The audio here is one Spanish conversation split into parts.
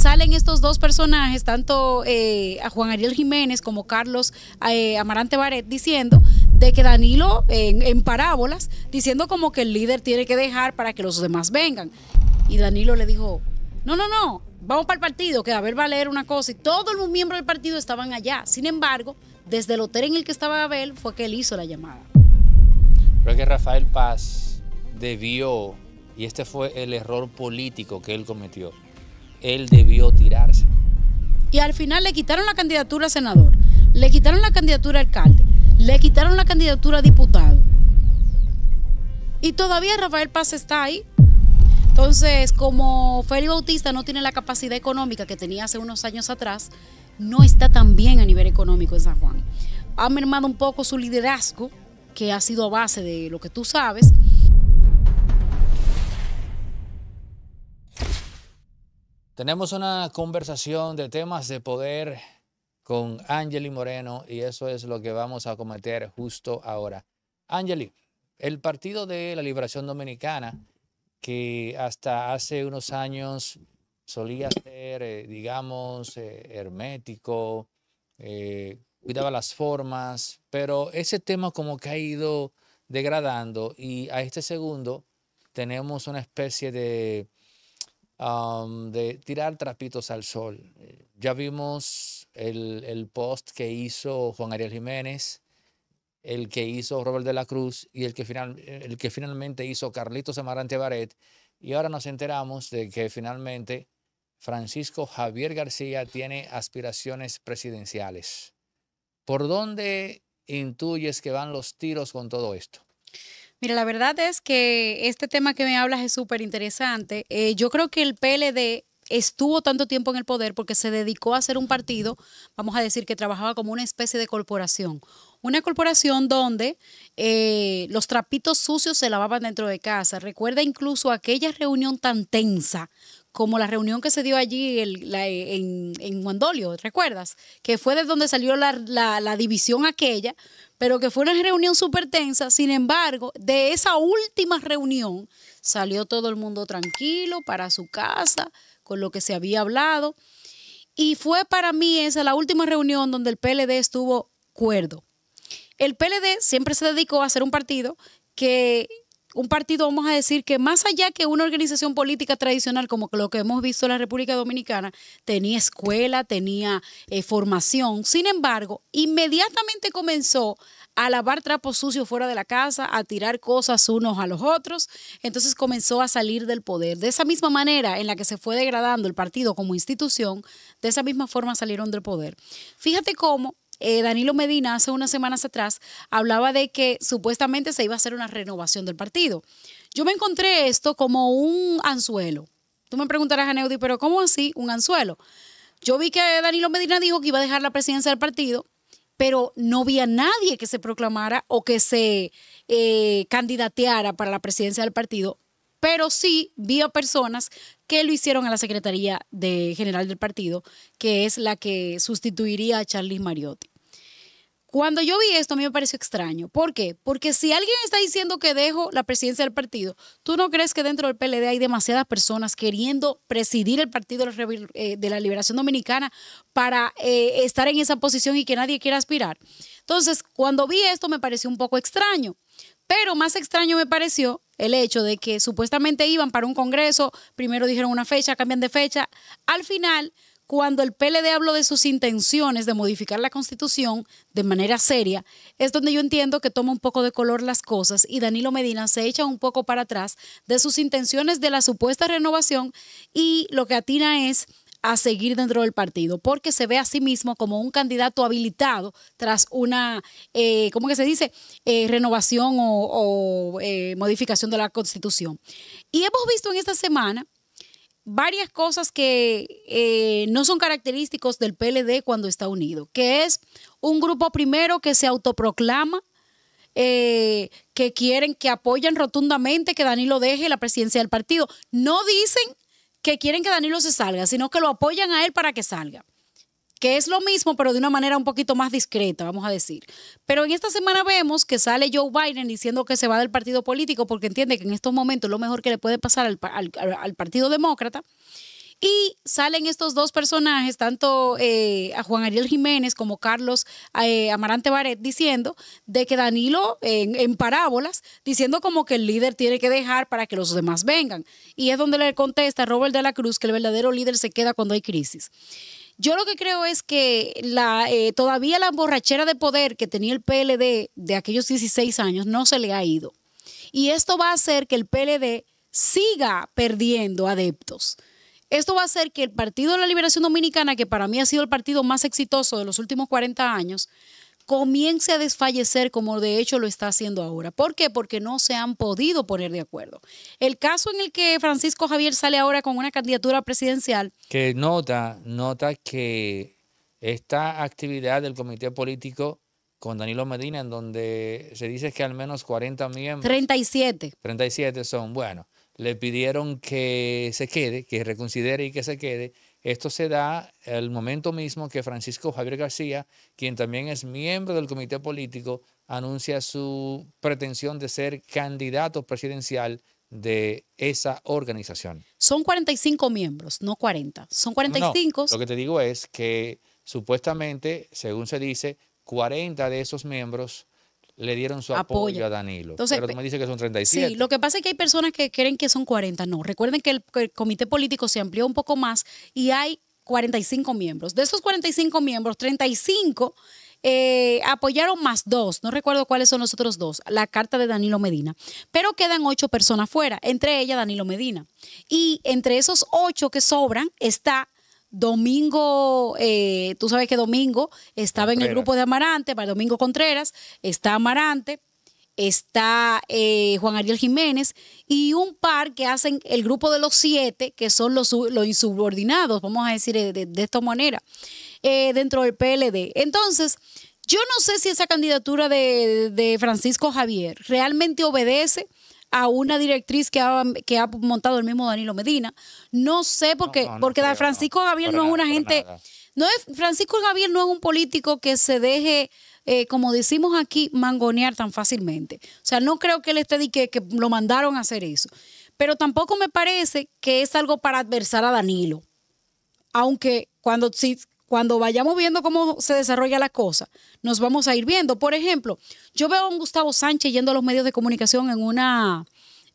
salen estos dos personajes, tanto eh, a Juan Ariel Jiménez como Carlos eh, Amarante Baret, diciendo de que Danilo, en, parábolas, diciendo como que el líder tiene que dejar para que los demás vengan. Y Danilo le dijo, no, no, no, vamos para el partido, que Abel va a leer una cosa. Y todos los miembros del partido estaban allá. Sin embargo, desde el hotel en el que estaba Abel fue que él hizo la llamada. Creo que Rafael Paz debió, y este fue el error político que él cometió, él debió tirarse. Y al final le quitaron la candidatura a senador, le quitaron la candidatura a alcalde, le quitaron la candidatura a diputado. Y todavía Rafael Paz está ahí. Entonces, como Félix Bautista no tiene la capacidad económica que tenía hace unos años atrás, no está tan bien a nivel económico en San Juan. Ha mermado un poco su liderazgo, que ha sido a base de lo que tú sabes, Tenemos una conversación de temas de poder con Angeli Moreno y eso es lo que vamos a cometer justo ahora. Angeli, el Partido de la Liberación Dominicana, que hasta hace unos años solía ser, eh, digamos, eh, hermético, eh, cuidaba las formas, pero ese tema como que ha ido degradando y a este segundo tenemos una especie de Um, de tirar trapitos al sol. Eh, ya vimos el, post que hizo Juan Ariel Jiménez, el que hizo Robert de la Cruz y el que, final, el que finalmente hizo Carlitos Amarante Baret. Y ahora nos enteramos de que finalmente Francisco Javier García tiene aspiraciones presidenciales. ¿Por dónde intuyes que van los tiros con todo esto? Mira, la verdad es que este tema que me hablas es súper interesante. Eh, yo creo que el PLD estuvo tanto tiempo en el poder porque se dedicó a hacer un partido, vamos a decir que trabajaba como una especie de corporación. Una corporación donde eh, los trapitos sucios se lavaban dentro de casa. Recuerda incluso aquella reunión tan tensa como la reunión que se dio allí en, en Guandolio, ¿recuerdas? Que fue de donde salió la, división aquella, pero que fue una reunión súper tensa. Sin embargo, de esa última reunión salió todo el mundo tranquilo para su casa, con lo que se había hablado. Y fue para mí esa la última reunión donde el PLD estuvo cuerdo. El PLD siempre se dedicó a hacer un partido que un partido, vamos a decir, que más allá que una organización política tradicional como lo que hemos visto en la República Dominicana, tenía escuela, tenía eh, formación. Sin embargo, inmediatamente comenzó a lavar trapos sucios fuera de la casa, a tirar cosas unos a los otros. Entonces comenzó a salir del poder. De esa misma manera en la que se fue degradando el partido como institución, de esa misma forma salieron del poder. Fíjate cómo eh, Danilo Medina hace unas semanas atrás hablaba de que supuestamente se iba a hacer una renovación del partido. Yo me encontré esto como un anzuelo. Tú me preguntarás, a pero ¿cómo así un anzuelo? Yo vi que Danilo Medina dijo que iba a dejar la presidencia del partido, pero no había nadie que se proclamara o que se eh, candidateara para la presidencia del partido pero sí vi a personas que lo hicieron a la Secretaría de General del Partido, que es la que sustituiría a Charlie Mariotti. Cuando yo vi esto, a mí me pareció extraño. ¿Por qué? Porque si alguien está diciendo que dejo la presidencia del partido, ¿tú no crees que dentro del PLD hay demasiadas personas queriendo presidir el Partido de la eh, Liberación Dominicana para eh, estar en esa posición y que nadie quiera aspirar? Entonces, cuando vi esto, me pareció un poco extraño. Pero más extraño me pareció el hecho de que supuestamente iban para un congreso, primero dijeron una fecha, cambian de fecha, al final cuando el PLD habló de sus intenciones de modificar la constitución de manera seria, es donde yo entiendo que toma un poco de color las cosas y Danilo Medina se echa un poco para atrás de sus intenciones de la supuesta renovación y lo que atina es a seguir dentro del partido, porque se ve a sí mismo como un candidato habilitado tras una, eh, ¿cómo que se dice?, eh, renovación o, eh, modificación de la constitución. Y hemos visto en esta semana varias cosas que eh, no son característicos del PLD cuando está unido, que es un grupo primero que se autoproclama que quieren, que apoyen rotundamente que Danilo deje la presidencia del partido. No dicen que quieren que Danilo se salga, sino que lo apoyan a él para que salga. Que es lo mismo, pero de una manera un poquito más discreta, vamos a decir. Pero en esta semana vemos que sale Joe Biden diciendo que se va del partido político porque entiende que en estos momentos lo mejor que le puede pasar al, al Partido Demócrata y salen estos dos personajes, tanto eh, a Juan Ariel Jiménez como Carlos eh, Amarante Baret, diciendo de que Danilo, en, parábolas, diciendo como que el líder tiene que dejar para que los demás vengan. Y es donde le contesta Robert de la Cruz que el verdadero líder se queda cuando hay crisis. Yo lo que creo es que eh, todavía la borrachera de poder que tenía el PLD de aquellos 16 años no se le ha ido. Y esto va a hacer que el PLD siga perdiendo adeptos. Esto va a hacer que el Partido de la Liberación Dominicana, que para mí ha sido el partido más exitoso de los últimos 40 años, comience a desfallecer como de hecho lo está haciendo ahora. ¿Por qué? Porque no se han podido poner de acuerdo. El caso en el que Francisco Javier sale ahora con una candidatura presidencial. Que nota, nota que esta actividad del comité político con Danilo Medina, en donde se dice que al menos 40 miembros. 37. 37 son, bueno le pidieron que se quede, que reconsidere y que se quede. Esto se da el momento mismo que Francisco Javier García, quien también es miembro del comité político, anuncia su pretensión de ser candidato presidencial de esa organización. Son 45 miembros, no 40. Son 45. lo que te digo es que supuestamente, según se dice, 40 de esos miembros le dieron su apoyo, a Danilo. Pero tú me dices que son 37. Sí, lo que pasa es que hay personas que creen que son 40. No, recuerden que el, comité político se amplió un poco más y hay 45 miembros. De esos 45 miembros, 35 eh, apoyaron más dos, no recuerdo cuáles son los otros dos, la carta de Danilo Medina, pero quedan ocho personas fuera, entre ellas Danilo Medina. Y entre esos ocho que sobran está Domingo, eh, tú sabes que Domingo estaba en el grupo de Amarante, para Domingo Contreras, está Amarante, está eh, Juan Ariel Jiménez y un par que hacen el grupo de los siete, que son los, los insubordinados, vamos a decir eh, de, esta manera, dentro del PLD. Entonces, yo no sé si esa candidatura de, de Francisco Javier realmente obedece a una directriz que ha, que ha montado el mismo Danilo Medina. No sé por qué, porque Francisco Gabriel no, es una gente... No es, Francisco Gabriel no es un político que se deje, eh, como decimos aquí, mangonear tan fácilmente. O sea, no creo que él esté que, que lo mandaron a hacer eso. Pero tampoco me parece que es algo para adversar a Danilo. Aunque cuando si, cuando vayamos viendo cómo se desarrolla la cosa, nos vamos a ir viendo. Por ejemplo, yo veo a un Gustavo Sánchez yendo a los medios de comunicación en una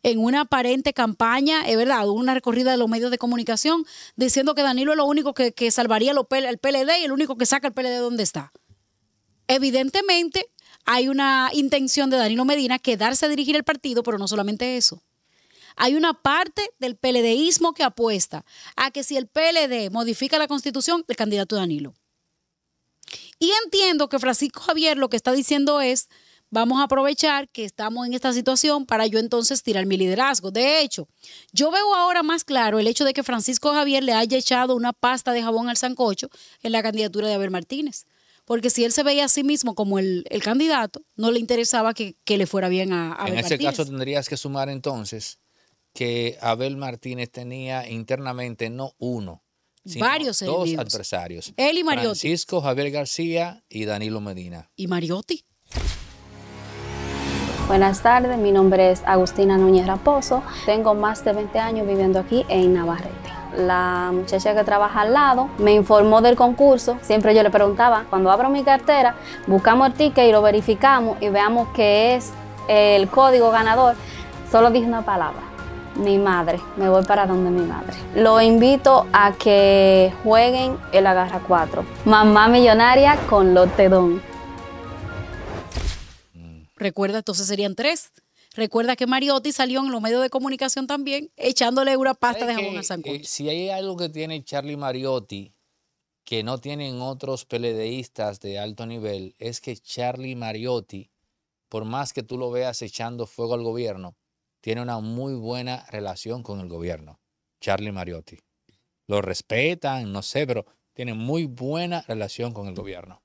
en una aparente campaña, es verdad, una recorrida de los medios de comunicación, diciendo que Danilo es lo único que, que salvaría el PLD y el único que saca el PLD de donde está. Evidentemente, hay una intención de Danilo Medina quedarse a dirigir el partido, pero no solamente eso. Hay una parte del PLDismo que apuesta a que si el PLD modifica la constitución, el candidato Danilo. Y entiendo que Francisco Javier lo que está diciendo es, vamos a aprovechar que estamos en esta situación para yo entonces tirar mi liderazgo. De hecho, yo veo ahora más claro el hecho de que Francisco Javier le haya echado una pasta de jabón al sancocho en la candidatura de Abel Martínez. Porque si él se veía a sí mismo como el, candidato, no le interesaba que, le fuera bien a, Abel Martínez. En ese caso tendrías que sumar entonces que Abel Martínez tenía internamente no uno, sino varios dos adversarios. Él y Mariotti. Francisco Javier García y Danilo Medina. ¿Y Mariotti? Buenas tardes, mi nombre es Agustina Núñez Raposo. Tengo más de 20 años viviendo aquí en Navarrete. La muchacha que trabaja al lado me informó del concurso. Siempre yo le preguntaba, cuando abro mi cartera, buscamos el ticket y lo verificamos y veamos qué es el código ganador. Solo dije una palabra, mi madre, me voy para donde mi madre. Lo invito a que jueguen el Agarra 4. Mamá Millonaria con Lotedón. Recuerda, entonces serían tres. Recuerda que Mariotti salió en los medios de comunicación también echándole una pasta de jamón a San eh, si hay algo que tiene Charlie Mariotti que no tienen otros peledeístas de alto nivel, es que Charlie Mariotti, por más que tú lo veas echando fuego al gobierno, tiene una muy buena relación con el gobierno, Charlie Mariotti. Lo respetan, no sé, pero tiene muy buena relación con el gobierno.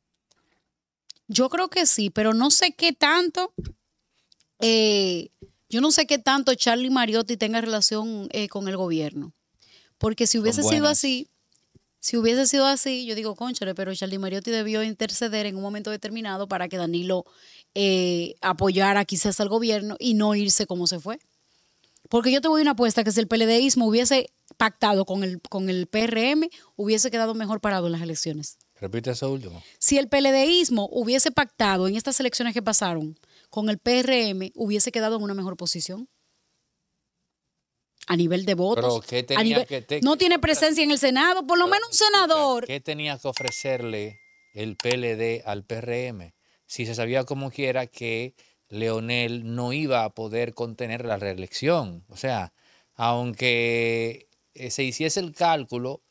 Yo creo que sí, pero no sé qué tanto, eh, yo no sé qué tanto Charlie Mariotti tenga relación eh, con el gobierno. Porque si hubiese sido así, si hubiese sido así, yo digo, conchale, pero Charlie Mariotti debió interceder en un momento determinado para que Danilo eh, apoyara quizás al gobierno y no irse como se fue. Porque yo te voy una apuesta que si el PLDismo hubiese pactado con el, con el PRM, hubiese quedado mejor parado en las elecciones. Repite eso último. Si el PLDismo hubiese pactado en estas elecciones que pasaron con el PRM, hubiese quedado en una mejor posición. A nivel de votos. que No tiene presencia en el Senado, por lo menos un senador. ¿Qué tenía que ofrecerle el PLD al PRM? Si se sabía como quiera que Leonel no iba a poder contener la reelección. O sea, aunque eh, se hiciese el cálculo,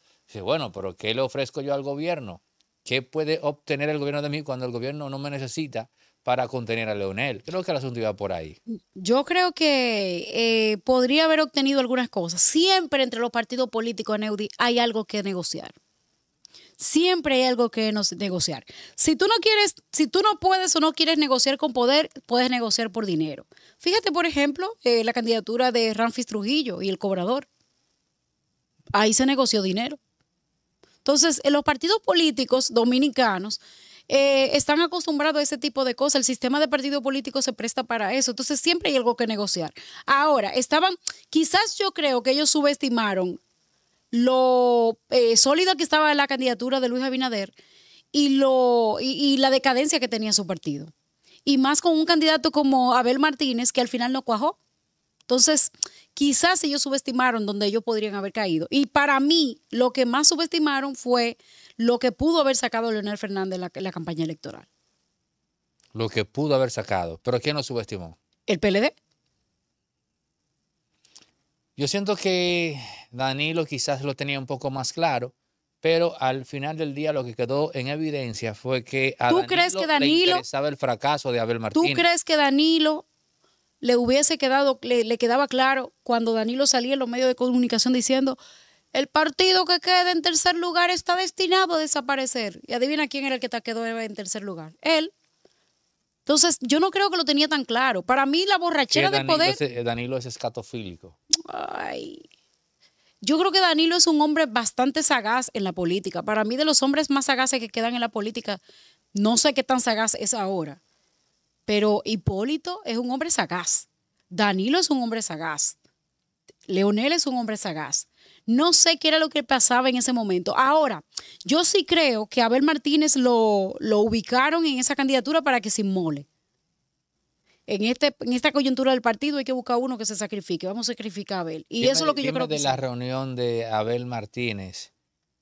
bueno, pero ¿qué le ofrezco yo al gobierno? ¿Qué puede obtener el gobierno de mí cuando el gobierno no me necesita para contener a Leonel? Creo que el asunto iba por ahí. Mm, yo creo que eh, podría haber obtenido algunas cosas. Siempre entre los partidos políticos, EUDI hay algo que negociar siempre hay algo que negociar. Si tú no quieres, si tú no puedes o no quieres negociar con poder, puedes negociar por dinero. Fíjate, por ejemplo, eh, la candidatura de Ramfis Trujillo y el cobrador. Ahí se negoció dinero. Entonces, en eh, los partidos políticos dominicanos eh, están acostumbrados a ese tipo de cosas. El sistema de partido político se presta para eso. Entonces, siempre hay algo que negociar. Ahora, estaban, quizás yo creo que ellos subestimaron lo sólido eh, sólida que estaba la candidatura de Luis Abinader y, lo, y, la decadencia que tenía su partido. Y más con un candidato como Abel Martínez, que al final no cuajó. Entonces, quizás ellos subestimaron donde ellos podrían haber caído. Y para mí, lo que más subestimaron fue lo que pudo haber sacado Leonel Fernández la, en la campaña electoral. Lo que pudo haber sacado. ¿Pero quién lo subestimó? El PLD. Yo siento que Danilo quizás lo tenía un poco más claro, pero al final del día lo que quedó en evidencia fue que a ¿Tú Danilo crees que Danilo le interesaba el fracaso de Abel Martínez. ¿Tú crees que Danilo le hubiese quedado, le, quedaba claro cuando Danilo salía en los medios de comunicación diciendo el partido que queda en tercer lugar está destinado a desaparecer? Y adivina quién era el que te quedó en tercer lugar. Él. Entonces, yo no creo que lo tenía tan claro. Para mí, la borrachera de poder. Danilo es escatofílico. Ay. Yo creo que Danilo es un hombre bastante sagaz en la política. Para mí, de los hombres más sagaces que quedan en la política, no sé qué tan sagaz es ahora. Pero Hipólito es un hombre sagaz. Danilo es un hombre sagaz. Leonel es un hombre sagaz. No sé qué era lo que pasaba en ese momento. Ahora, yo sí creo que Abel Martínez lo, lo ubicaron en esa candidatura para que se inmole. En, este, en esta coyuntura del partido hay que buscar uno que se sacrifique. Vamos a sacrificar a Abel. Y eso es lo que yo creo que. de la reunión de Abel Martínez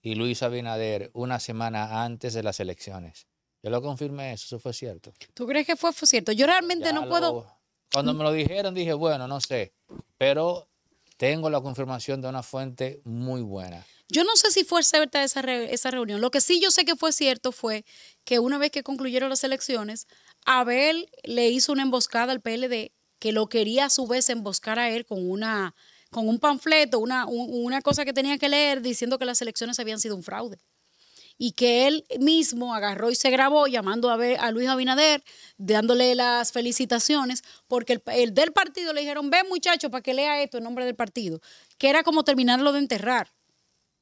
y Luis Abinader una semana antes de las elecciones. Yo lo confirmé, eso, eso fue cierto. ¿Tú crees que fue, cierto? Yo realmente no puedo. Cuando me lo dijeron dije, bueno, no sé. Pero tengo la confirmación de una fuente muy buena. Yo no sé si fue cierta esa, esa reunión. Lo que sí yo sé que fue cierto fue que una vez que concluyeron las elecciones, Abel le hizo una emboscada al PLD que lo quería a su vez emboscar a él con una con un panfleto, una, una cosa que tenía que leer diciendo que las elecciones habían sido un fraude y que él mismo agarró y se grabó llamando a, ver, a Luis Abinader, dándole las felicitaciones, porque el, del partido le dijeron, ven muchacho, para que lea esto en nombre del partido, que era como terminarlo de enterrar.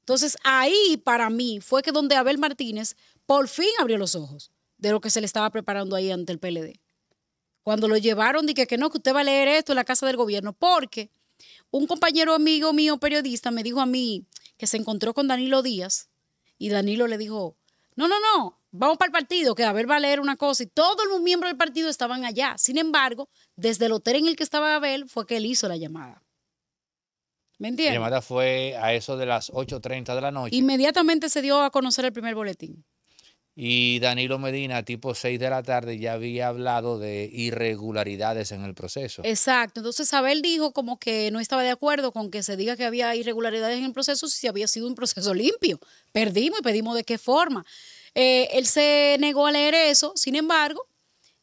Entonces ahí para mí fue que donde Abel Martínez por fin abrió los ojos de lo que se le estaba preparando ahí ante el PLD. Cuando lo llevaron, dije que no, que usted va a leer esto en la casa del gobierno, porque un compañero amigo mío periodista me dijo a mí que se encontró con Danilo Díaz y Danilo le dijo, no, no, no, vamos para el partido, que a va a leer una cosa. Y todos los miembros del partido estaban allá. Sin embargo, desde el hotel en el que estaba Abel fue que él hizo la llamada. ¿Me entiendes? La llamada fue a eso de las 8.30 de la noche. Inmediatamente se dio a conocer el primer boletín. Y Danilo Medina, tipo 6 de la tarde, ya había hablado de irregularidades en el proceso. Exacto. Entonces, Abel dijo como que no estaba de acuerdo con que se diga que había irregularidades en el proceso si había sido un proceso limpio. Perdimos y pedimos de qué forma. Eh, él se negó a leer eso, sin embargo,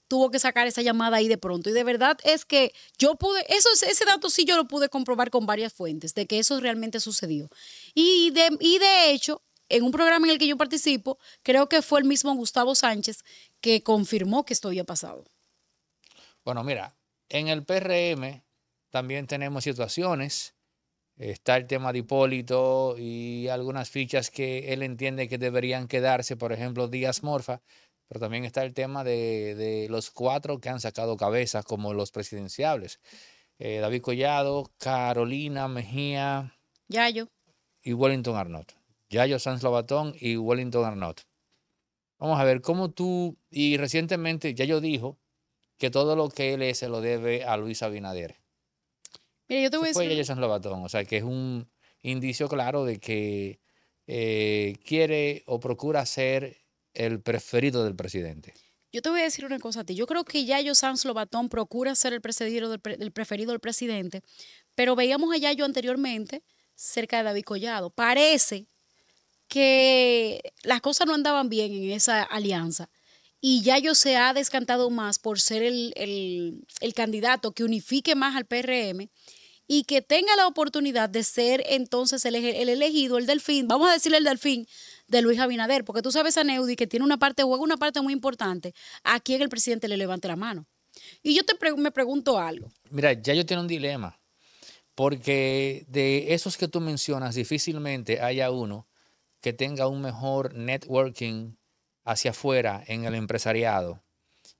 tuvo que sacar esa llamada ahí de pronto. Y de verdad es que yo pude, eso, ese dato sí yo lo pude comprobar con varias fuentes, de que eso realmente sucedió. Y de, y de hecho, en un programa en el que yo participo, creo que fue el mismo Gustavo Sánchez que confirmó que esto había pasado. Bueno, mira, en el PRM también tenemos situaciones. Está el tema de Hipólito y algunas fichas que él entiende que deberían quedarse, por ejemplo, Díaz Morfa, pero también está el tema de, los cuatro que han sacado cabezas como los presidenciables. Eh, David Collado, Carolina Mejía. Yayo. Y Wellington Arnott. Yayo Sanz Lobatón y Wellington Arnott. Vamos a ver cómo tú, y recientemente Yayo dijo que todo lo que él es se lo debe a Luis Abinader. Mira, yo te voy a decir. o sea que es un indicio claro de que eh, quiere o procura ser el preferido del presidente. Yo te voy a decir una cosa a ti. Yo creo que Yayo Sanz Lobatón procura ser el preferido del presidente, pero veíamos a Yayo anteriormente cerca de David Collado. Parece que las cosas no andaban bien en esa alianza y ya yo se ha descantado más por ser el, candidato que unifique más al PRM y que tenga la oportunidad de ser entonces el, el, elegido, el delfín, vamos a decirle el delfín de Luis Abinader, porque tú sabes a Neudi que tiene una parte, juega una parte muy importante a quien el presidente le levante la mano. Y yo te me pregunto algo. Mira, ya yo tengo un dilema, porque de esos que tú mencionas, difícilmente haya uno que tenga un mejor networking hacia afuera en el empresariado.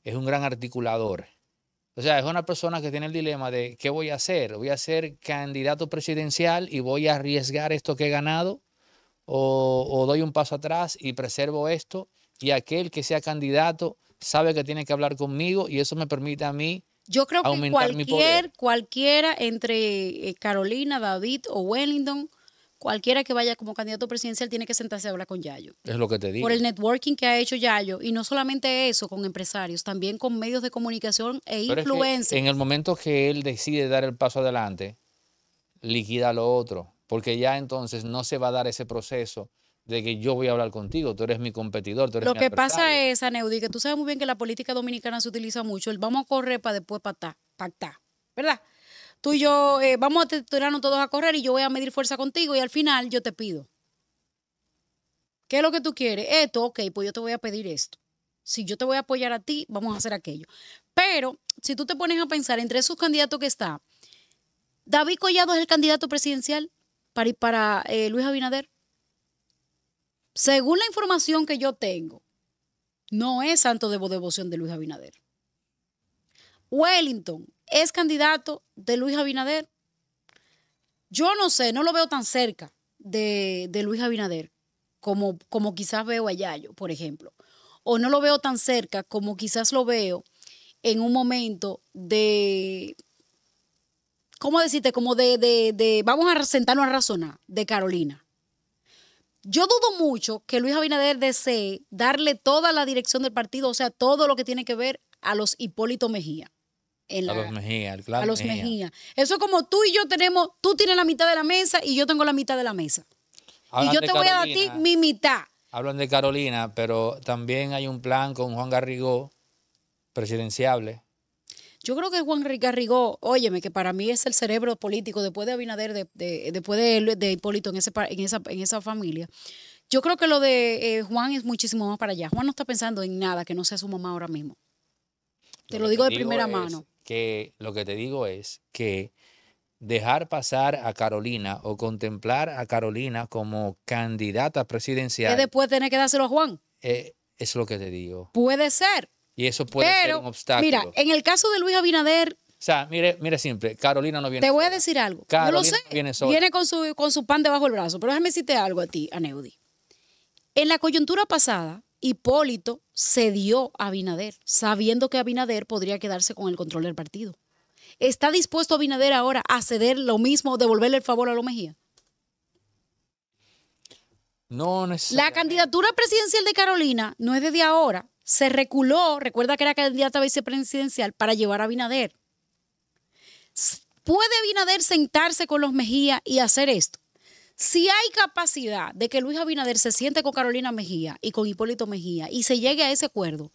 Es un gran articulador. O sea, es una persona que tiene el dilema de qué voy a hacer. ¿Voy a ser candidato presidencial y voy a arriesgar esto que he ganado? ¿O, doy un paso atrás y preservo esto? Y aquel que sea candidato sabe que tiene que hablar conmigo y eso me permite a mí yo creo que cualquier, cualquiera entre eh, Carolina, David o Wellington cualquiera que vaya como candidato presidencial tiene que sentarse a hablar con Yayo. Es lo que te digo. Por el networking que ha hecho Yayo. Y no solamente eso, con empresarios, también con medios de comunicación e Pero en el momento que él decide dar el paso adelante, liquida lo otro. Porque ya entonces no se va a dar ese proceso de que yo voy a hablar contigo, tú eres mi competidor, tú eres Lo que pasa es, Aneudi, que tú sabes muy bien que la política dominicana se utiliza mucho, el vamos a correr para después pactar, pactar, ¿verdad? tú y yo eh, vamos a tirarnos todos a correr y yo voy a medir fuerza contigo y al final yo te pido. ¿Qué es lo que tú quieres? Esto, ok, pues yo te voy a pedir esto. Si yo te voy a apoyar a ti, vamos a hacer aquello. Pero si tú te pones a pensar entre esos candidatos que está, David Collado es el candidato presidencial para, para eh, Luis Abinader. Según la información que yo tengo, no es santo de devoción de Luis Abinader. Wellington es candidato de Luis Abinader. Yo no sé, no lo veo tan cerca de, Luis Abinader como, como quizás veo a Yayo, por ejemplo. O no lo veo tan cerca como quizás lo veo en un momento de, ¿cómo decirte? Como de, de, de vamos a sentarnos a razonar, de Carolina. Yo dudo mucho que Luis Abinader desee darle toda la dirección del partido, o sea, todo lo que tiene que ver a los Hipólito Mejía a los Mejía, claro. A los Mejía. Eso es como tú y yo tenemos, tú tienes la mitad de la mesa y yo tengo la mitad de la mesa. y yo te voy a dar a ti mi mitad. Hablan de Carolina, pero también hay un plan con Juan Garrigó, presidenciable. Yo creo que Juan Garrigó, óyeme, que para mí es el cerebro político después de Abinader, después de, Hipólito en, esa, familia. Yo creo que lo de eh, Juan es muchísimo más para allá. Juan no está pensando en nada que no sea su mamá ahora mismo. Te lo, digo de primera mano. Que lo que te digo es que dejar pasar a Carolina o contemplar a Carolina como candidata presidencial. Que después tener que dárselo a Juan. Eh, es lo que te digo. Puede ser. Y eso puede ser un obstáculo. Mira, en el caso de Luis Abinader. O sea, mire, mire simple, Carolina no viene. Te voy a decir algo. Carolina no Viene, viene con su pan debajo del brazo. Pero déjame decirte algo a ti, Aneudi. En la coyuntura pasada, Hipólito cedió a Abinader, sabiendo que Abinader podría quedarse con el control del partido. ¿Está dispuesto Abinader ahora a ceder lo mismo, devolverle el favor a los Mejía? No es. La candidatura presidencial de Carolina no es desde ahora. Se reculó, recuerda que era candidata a vicepresidencial para llevar a Abinader. ¿Puede Abinader sentarse con los Mejía y hacer esto? Si hay capacidad de que Luis Abinader se siente con Carolina Mejía y con Hipólito Mejía y se llegue a ese acuerdo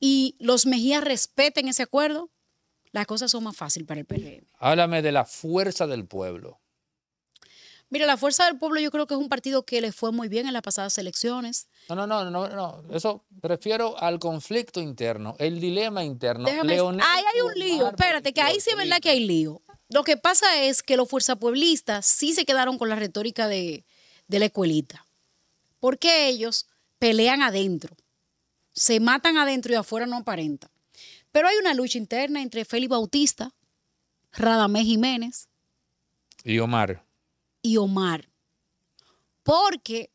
y los Mejías respeten ese acuerdo, las cosas son más fáciles para el PLM. Háblame de la fuerza del pueblo. Mira, la Fuerza del Pueblo yo creo que es un partido que le fue muy bien en las pasadas elecciones. No, no, no, no, no. Eso refiero al conflicto interno, el dilema interno. ahí hay un lío. Espérate, que ahí sí es verdad que hay lío. Lo que pasa es que los pueblistas sí se quedaron con la retórica de, la escuelita, porque ellos pelean adentro, se matan adentro y afuera no aparenta. Pero hay una lucha interna entre Félix Bautista, Radamés Jiménez. Y Omar. Y Omar. Porque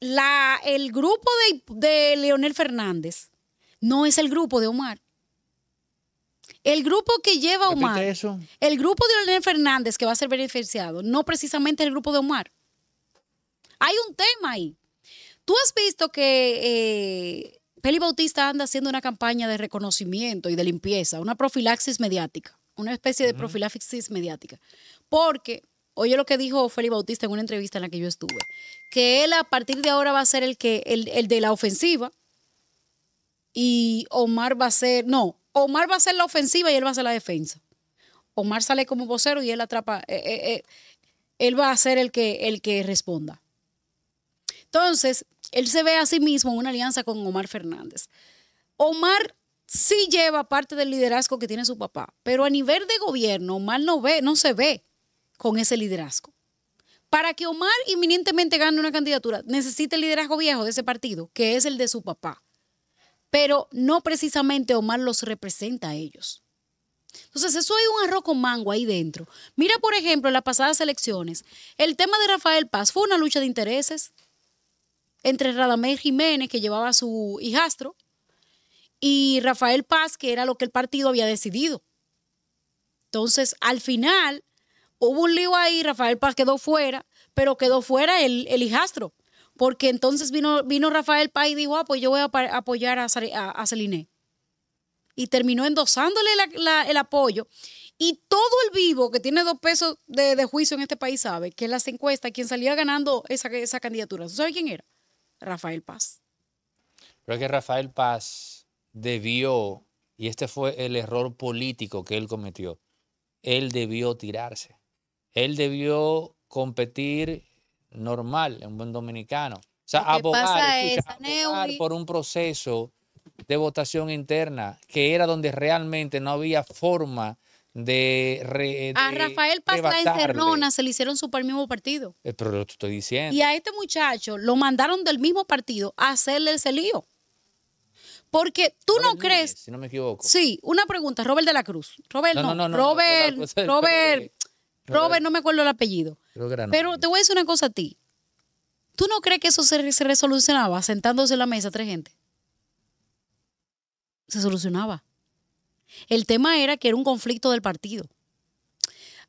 la, el grupo de, de Leonel Fernández no es el grupo de Omar. El grupo que lleva Omar, el grupo de Leonel Fernández que va a ser beneficiado, no precisamente el grupo de Omar. Hay un tema ahí. Tú has visto que eh, Bautista anda haciendo una campaña de reconocimiento y de limpieza, una profilaxis mediática, una especie de profilaxis mediática. Porque, oye lo que dijo Feli Bautista en una entrevista en la que yo estuve, que él a partir de ahora va a ser el, que, el, el de la ofensiva, y Omar va a ser, no, Omar va a ser la ofensiva y él va a ser la defensa. Omar sale como vocero y él atrapa, eh, eh, eh, él va a ser el que, el que responda. Entonces, él se ve a sí mismo en una alianza con Omar Fernández. Omar sí lleva parte del liderazgo que tiene su papá, pero a nivel de gobierno, Omar no, ve, no se ve con ese liderazgo. Para que Omar inminentemente gane una candidatura, necesita el liderazgo viejo de ese partido, que es el de su papá pero no precisamente Omar los representa a ellos. Entonces, eso hay un arroz con mango ahí dentro. Mira, por ejemplo, en las pasadas elecciones, el tema de Rafael Paz fue una lucha de intereses entre Radamel Jiménez, que llevaba a su hijastro, y Rafael Paz, que era lo que el partido había decidido. Entonces, al final, hubo un lío ahí, Rafael Paz quedó fuera, pero quedó fuera el, el hijastro, porque entonces vino, vino Rafael Paz y dijo, ah, pues yo voy a apoyar a, Celine. Y terminó endosándole el apoyo. Y todo el vivo que tiene dos pesos de, juicio en este país sabe que en las encuestas quien salía ganando esa, esa candidatura, ¿tú sabes quién era? Rafael Paz. Creo que Rafael Paz debió, y este fue el error político que él cometió, él debió tirarse. Él debió competir normal, un buen dominicano. O sea, abogar, por un proceso de votación interna, que era donde realmente no había forma de, A Rafael Pazla en se le hicieron su mismo partido. Pero lo estoy diciendo. Y a este muchacho lo mandaron del mismo partido a hacerle el lío. Porque tú no crees. Si no me equivoco. Sí, una pregunta, Robert de la Cruz. Robert, no. Robert, Robert, Robert, no me acuerdo el apellido. Pero te voy a decir una cosa a ti. ¿Tú no crees que eso se, se resolucionaba sentándose en la mesa tres gente? Se solucionaba. El tema era que era un conflicto del partido.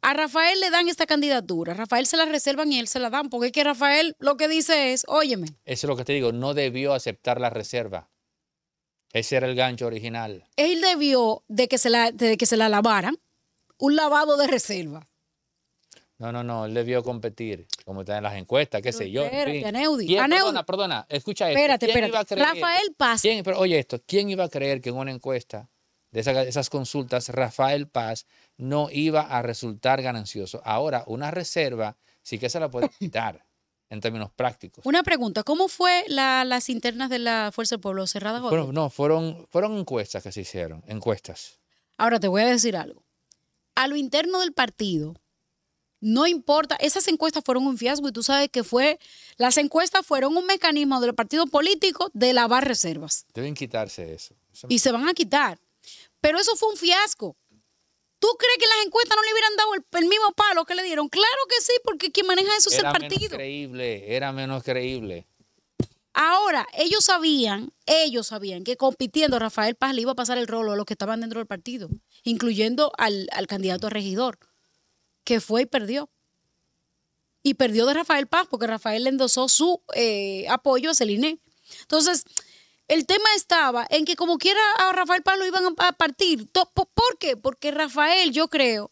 A Rafael le dan esta candidatura, a Rafael se la reservan y él se la dan, porque es que Rafael lo que dice es, óyeme. Eso es lo que te digo, no debió aceptar la reserva. Ese era el gancho original. Él debió de que se la, de que se la lavaran, un lavado de reserva. No, no, no, él debió competir, como está en las encuestas, qué sé yo. Espérate, Perdona, perdona, escucha esto. Espérate, espérate. Rafael Paz. pero, oye esto, ¿quién iba a creer que en una encuesta de esas, consultas Rafael Paz no iba a resultar ganancioso? Ahora, una reserva sí que se la puede quitar en términos prácticos. Una pregunta, ¿cómo fue las internas de la Fuerza del Pueblo cerrada? Bueno, no, fueron, fueron encuestas que se hicieron, encuestas. Ahora te voy a decir algo. A lo interno del partido no importa, esas encuestas fueron un fiasco y tú sabes que fue, las encuestas fueron un mecanismo del partido político de lavar reservas. Deben quitarse eso. Y se van a quitar. Pero eso fue un fiasco. ¿Tú crees que las encuestas no le hubieran dado el, mismo palo que le dieron? Claro que sí, porque quien maneja eso es el partido. Menos creíble, era menos creíble. Ahora, ellos sabían, ellos sabían que compitiendo Rafael Paz le iba a pasar el rolo a los que estaban dentro del partido, incluyendo al, al candidato a regidor que fue y perdió. Y perdió de Rafael Paz porque Rafael le endosó su eh, apoyo a Celine. Entonces, el tema estaba en que como quiera a Rafael Paz lo iban a partir. ¿Por qué? Porque Rafael, yo creo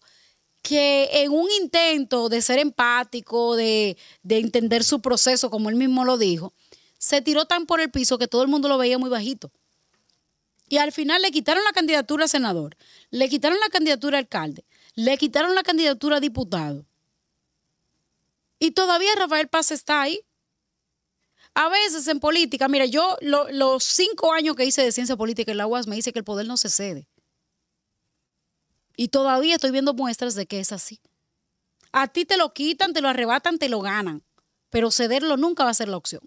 que en un intento de ser empático, de, de entender su proceso, como él mismo lo dijo, se tiró tan por el piso que todo el mundo lo veía muy bajito. Y al final le quitaron la candidatura a senador, le quitaron la candidatura a alcalde, le quitaron la candidatura a diputado. Y todavía Rafael Paz está ahí. A veces en política, mira, yo los cinco años que hice de ciencia política en la UAS me dice que el poder no se cede. Y todavía estoy viendo muestras de que es así. A ti te lo quitan, te lo arrebatan, te lo ganan. Pero cederlo nunca va a ser la opción.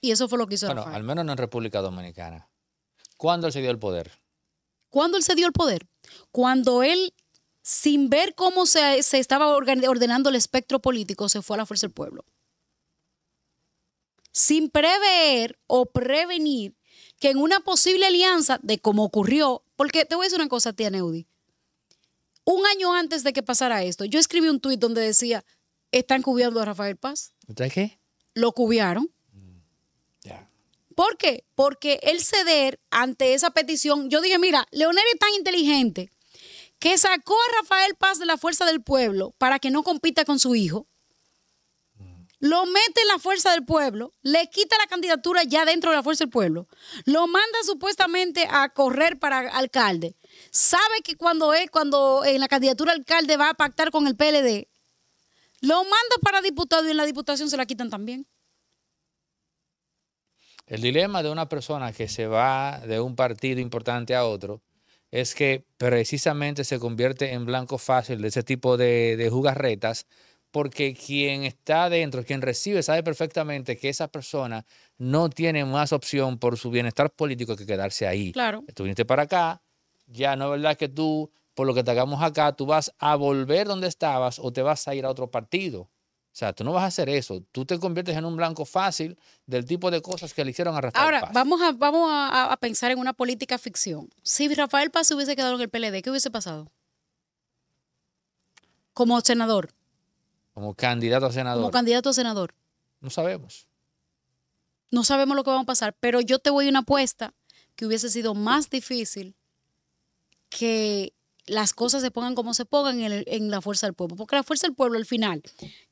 Y eso fue lo que hizo bueno, Al menos no en República Dominicana. ¿Cuándo él se dio el poder? ¿Cuándo él se dio el poder? Cuando él sin ver cómo se, estaba ordenando el espectro político, se fue a la fuerza del pueblo. Sin prever o prevenir que en una posible alianza de como ocurrió, porque te voy a decir una cosa, tía Neudi, un año antes de que pasara esto, yo escribí un tuit donde decía, están cubiando a Rafael Paz. ¿Usted qué? Lo cubiaron. Mm, ¿Por qué? Porque el ceder ante esa petición, yo dije, mira, Leonel es tan inteligente que sacó a Rafael Paz de la fuerza del pueblo para que no compita con su hijo, lo mete en la fuerza del pueblo, le quita la candidatura ya dentro de la fuerza del pueblo, lo manda supuestamente a correr para alcalde. Sabe que cuando es cuando en la candidatura alcalde va a pactar con el PLD, lo manda para diputado y en la diputación se la quitan también. El dilema de una persona que se va de un partido importante a otro es que precisamente se convierte en blanco fácil de ese tipo de, jugarretas, porque quien está dentro, quien recibe, sabe perfectamente que esa persona no tiene más opción por su bienestar político que quedarse ahí. Claro. Tú viniste para acá, ya no es verdad que tú, por lo que te hagamos acá, tú vas a volver donde estabas o te vas a ir a otro partido. O sea, tú no vas a hacer eso. Tú te conviertes en un blanco fácil del tipo de cosas que le hicieron a Rafael Ahora, Paz. vamos, a, vamos a, pensar en una política ficción. Si Rafael Paz hubiese quedado en el PLD, ¿qué hubiese pasado? Como senador. Como candidato a senador. Como candidato a senador. No sabemos. No sabemos lo que va a pasar, pero yo te voy una apuesta que hubiese sido más difícil que las cosas se pongan como se pongan en, la fuerza del pueblo. Porque la fuerza del pueblo al final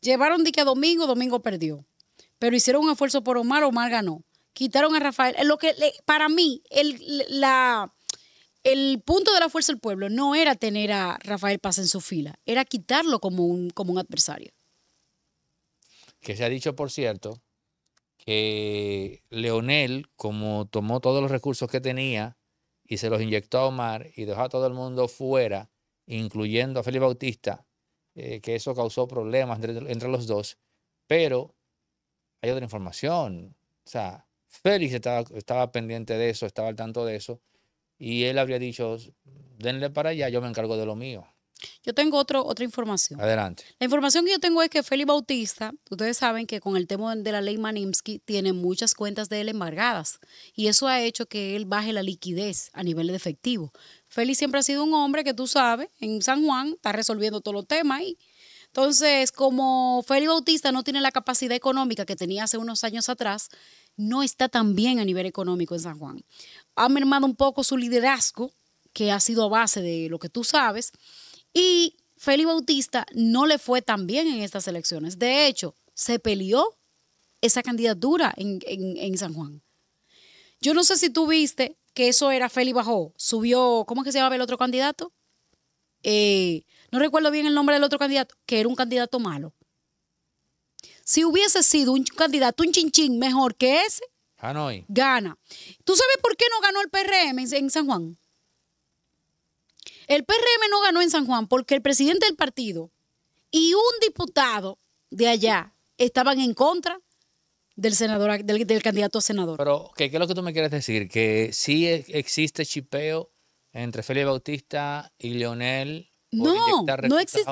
llevaron de que a Domingo, Domingo perdió. Pero hicieron un esfuerzo por Omar, Omar ganó. Quitaron a Rafael. Eh, lo que para mí, el, la, el punto de la fuerza del pueblo no era tener a Rafael Paz en su fila, era quitarlo como un, como un adversario. Que se ha dicho, por cierto, que Leonel, como tomó todos los recursos que tenía, y se los inyectó a Omar y dejó a todo el mundo fuera, incluyendo a Félix Bautista, eh, que eso causó problemas entre, los dos. Pero hay otra información. O sea, Félix estaba, estaba pendiente de eso, estaba al tanto de eso, y él habría dicho, denle para allá, yo me encargo de lo mío. Yo tengo otro, otra información. Adelante. La información que yo tengo es que Félix Bautista, ustedes saben que con el tema de la ley Manimsky, tiene muchas cuentas de él embargadas y eso ha hecho que él baje la liquidez a nivel de efectivo. Félix siempre ha sido un hombre que tú sabes, en San Juan está resolviendo todos los temas ahí. entonces, como Félix Bautista no tiene la capacidad económica que tenía hace unos años atrás, no está tan bien a nivel económico en San Juan. Ha mermado un poco su liderazgo, que ha sido a base de lo que tú sabes, y Feli Bautista no le fue tan bien en estas elecciones. De hecho, se peleó esa candidatura en, San Juan. Yo no sé si tú viste que eso era Feli Bajó. Subió, ¿cómo es que se llamaba el otro candidato? Eh, no recuerdo bien el nombre del otro candidato, que era un candidato malo. Si hubiese sido un candidato, un chinchín mejor que ese, gana. ¿Tú sabes por qué no ganó el PRM en San Juan? El PRM no ganó en San Juan porque el presidente del partido y un diputado de allá estaban en contra del senador, del, candidato a senador. Pero, ¿qué, es lo que tú me quieres decir? Que sí existe chipeo entre Félix Bautista y Leonel no, no existe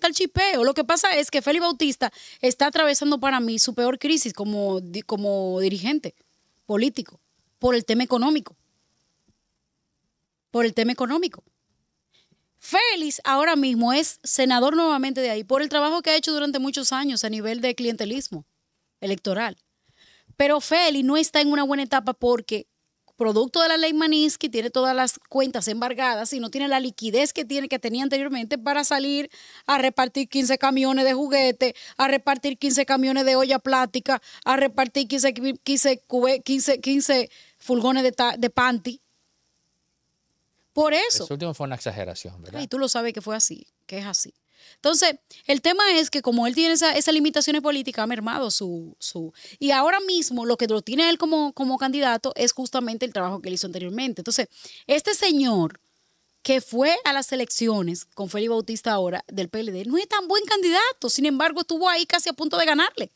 tal, chipeo. Lo que pasa es que Félix Bautista está atravesando para mí su peor crisis como, como dirigente político por el tema económico. Por el tema económico. Félix ahora mismo es senador nuevamente de ahí por el trabajo que ha hecho durante muchos años a nivel de clientelismo electoral. Pero Félix no está en una buena etapa porque producto de la ley Maniski tiene todas las cuentas embargadas y no tiene la liquidez que tiene que tenía anteriormente para salir a repartir 15 camiones de juguete, a repartir 15 camiones de olla plástica, a repartir 15, 15, de, de panty por eso. último fue una exageración, ¿verdad? Y tú lo sabes que fue así, que es así. Entonces, el tema es que como él tiene esas limitaciones políticas, ha mermado su, su... Y ahora mismo lo que lo tiene él como, como candidato es justamente el trabajo que él hizo anteriormente. Entonces, este señor que fue a las elecciones con Félix Bautista ahora del PLD, no es tan buen candidato, sin embargo estuvo ahí casi a punto de ganarle.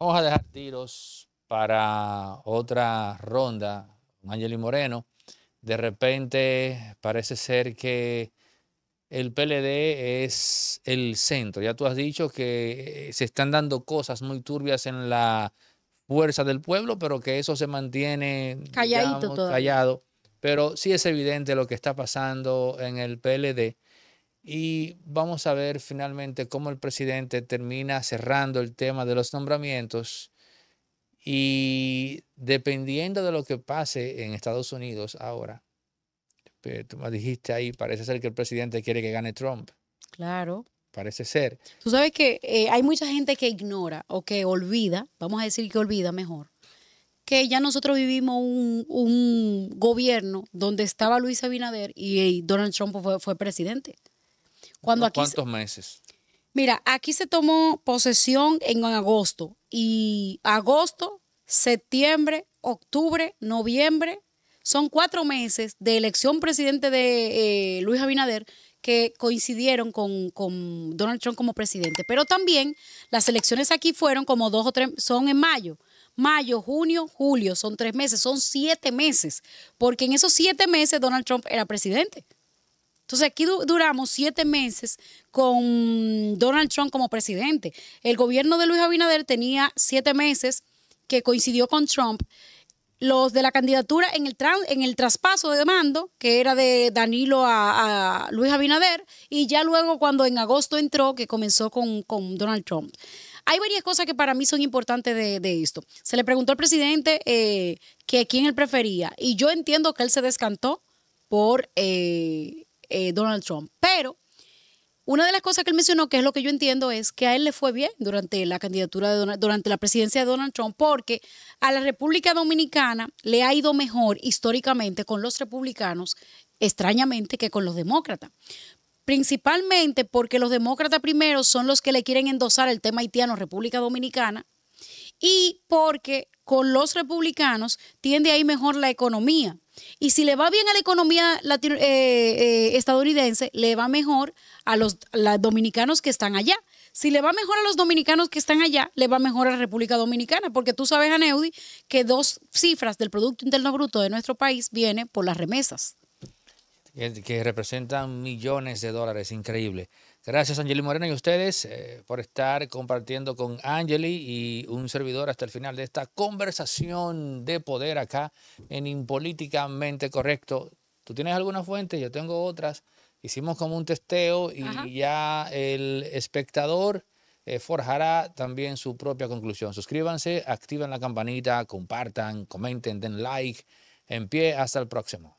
Vamos a dejar tiros para otra ronda. Angeli Moreno de repente parece ser que el PLD es el centro. Ya tú has dicho que eh, se están dando cosas muy turbias en la fuerza del pueblo, pero que eso se mantiene callado. Pero sí es evidente lo que está pasando en el PLD. Y vamos a ver finalmente cómo el presidente termina cerrando el tema de los nombramientos y dependiendo de lo que pase en Estados Unidos ahora, eh, tú me dijiste ahí, parece ser que el presidente quiere que gane Trump. Claro. Parece ser. Tú sabes que eh, hay mucha gente que ignora o que olvida, vamos a decir que olvida mejor, que ya nosotros vivimos un, un gobierno donde estaba Luis Abinader y, Donald Trump fue, presidente. Cuando ¿Cuántos meses? Mira, aquí se tomó posesión en agosto y agosto, septiembre, octubre, noviembre. Son cuatro meses de elección presidente de eh, Luis Abinader que coincidieron con, con, Donald Trump como presidente. Pero también las elecciones aquí fueron como dos o tres, son en mayo. Mayo, junio, julio, son tres meses, son siete meses, porque en esos siete meses Donald Trump era presidente. Entonces aquí duramos siete meses con Donald Trump como presidente. El gobierno de Luis Abinader tenía siete meses que coincidió con Trump. Los de la candidatura en el, en el traspaso de mando, que era de Danilo a, Luis Abinader, y ya luego cuando en agosto entró, que comenzó con, Donald Trump. Hay varias cosas que para mí son importantes de, esto. Se le preguntó al presidente eh, que quién él prefería, y yo entiendo que él se descantó por eh, eh, Donald Trump. Pero una de las cosas que él mencionó, que es lo que yo entiendo, es que a él le fue bien durante la candidatura de durante la presidencia de Donald Trump, porque a la República Dominicana le ha ido mejor históricamente con los republicanos, extrañamente, que con los demócratas. Principalmente porque los demócratas primero son los que le quieren endosar el tema haitiano República Dominicana y porque con los republicanos tiende ahí mejor la economía. Y si le va bien a la economía eh, eh, estadounidense, le va mejor a los, dominicanos que están allá. Si le va mejor a los dominicanos que están allá, le va mejor a la República Dominicana, porque tú sabes, Aneudi, que dos cifras del Producto Interno Bruto de nuestro país viene por las remesas que representan millones de dólares, increíble. Gracias Angeli Moreno y ustedes eh, por estar compartiendo con Angeli y un servidor hasta el final de esta conversación de poder acá en Impolíticamente Correcto. Tú tienes algunas fuentes, yo tengo otras. Hicimos como un testeo y ya el espectador eh, forjará también su propia conclusión. Suscríbanse, activen la campanita, compartan, comenten, den like. En pie, hasta el próximo.